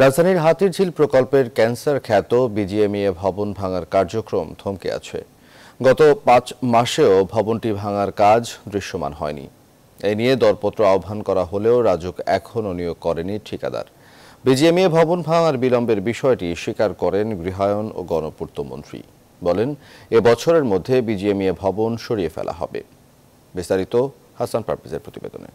রাজধানীর হাতিরঝিল প্রকল্পের ক্যান্সার খ্যাত বিজিএমইএ ভবন ভাঙার কার্যক্রম থমকে আছে গত পাঁচ মাসেও ভবনটি ভাঙার কাজ দৃশ্যমান হয়নি এ নিয়ে দরপত্র আহ্বান করা হলেও রাজুক এখনও নিয়োগ করেনি ঠিকাদার বিজিএমইএ ভবন ভাঙার বিলম্বের বিষয়টি স্বীকার করেন গৃহায়ন ও মন্ত্রী বলেন এ বছরের মধ্যে বিজিএমইএ ভবন সরিয়ে ফেলা হবে বিস্তারিত হাসান পারপিজের প্রতিবেদনে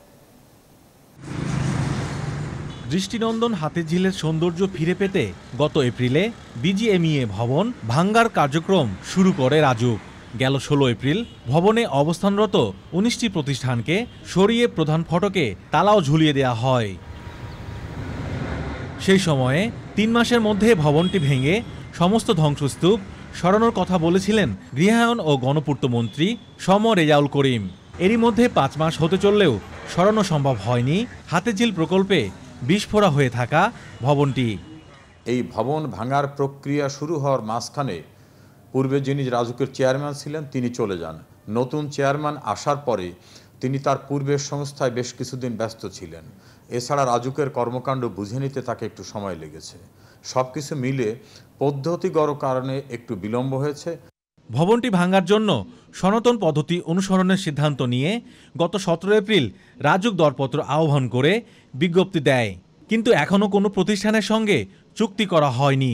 দৃষ্টিনন্দন হাতিঝিলের সৌন্দর্য ফিরে পেতে গত এপ্রিলে বিজিএমইএ ভবন ভাঙ্গার কার্যক্রম শুরু করে রাজুক গেল ষোলো এপ্রিল ভবনে অবস্থানরত উনিশটি প্রতিষ্ঠানকে সরিয়ে প্রধান ফটকে তালাও ঝুলিয়ে দেয়া হয় সেই সময়ে তিন মাসের মধ্যে ভবনটি ভেঙে সমস্ত ধ্বংসস্তূপ সরানোর কথা বলেছিলেন গৃহায়ন ও গণপূর্তমন্ত্রী সম রেজাউল করিম এরই মধ্যে পাঁচ মাস হতে চললেও সরানো সম্ভব হয়নি হাতেঝিল প্রকল্পে বিস্ফোরা হয়ে থাকা ভবনটি এই ভবন ভাঙার প্রক্রিয়া শুরু হওয়ার মাঝখানে পূর্বে যিনি রাজুকের চেয়ারম্যান ছিলেন তিনি চলে যান নতুন চেয়ারম্যান আসার পরে তিনি তার পূর্বের সংস্থায় বেশ কিছুদিন ব্যস্ত ছিলেন এছাড়া রাজুকের কর্মকাণ্ড বুঝে নিতে তাকে একটু সময় লেগেছে সব কিছু মিলে পদ্ধতিগর কারণে একটু বিলম্ব হয়েছে ভবনটি ভাঙার জন্য সনাতন পদ্ধতি অনুসরণের সিদ্ধান্ত নিয়ে গত সতেরো এপ্রিল রাজুক দরপত্র আহ্বান করে বিজ্ঞপ্তি দেয় কিন্তু এখনও কোনো প্রতিষ্ঠানের সঙ্গে চুক্তি করা হয়নি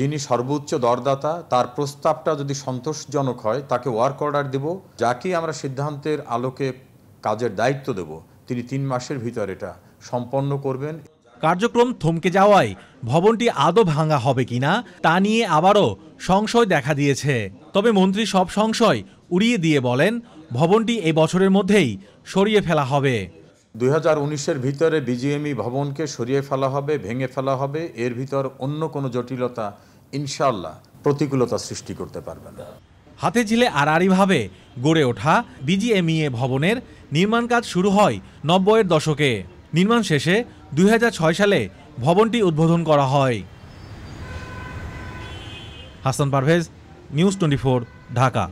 যিনি সর্বোচ্চ দরদাতা তার প্রস্তাবটা যদি সন্তোষজনক হয় তাকে ওয়ার্ক অর্ডার দেব যাকে আমরা সিদ্ধান্তের আলোকে কাজের দায়িত্ব দেব তিনি তিন মাসের ভিতর এটা সম্পন্ন করবেন কার্যক্রম থমকে যাওয়ায় ভবনটি আদৌ ভাঙা হবে কিনা তা নিয়ে আবারও সংশয় দেখা দিয়েছে তবে মন্ত্রী সব সংশয় উড়িয়ে দিয়ে বলেন ভবনটি এ বছরের মধ্যেই সরিয়ে ফেলা হবে দুই উনিশের ভিতরে বিজিএমই ভবনকে সরিয়ে ফেলা হবে ভেঙে ফেলা হবে এর ভিতর অন্য কোনো জটিলতা ইনশাল্লাহ প্রতিকূলতা সৃষ্টি করতে পারবে না হাতে ঝিলে আড়াআড়িভাবে গড়ে ওঠা বিজিএমইএ ভবনের নির্মাণ কাজ শুরু হয় নব্বইয়ের দশকে নির্মাণ শেষে দুই ছয় সালে ভবনটি উদ্বোধন করা হয় হাসান পারভেজ নিউজ টোয়েন্টি ঢাকা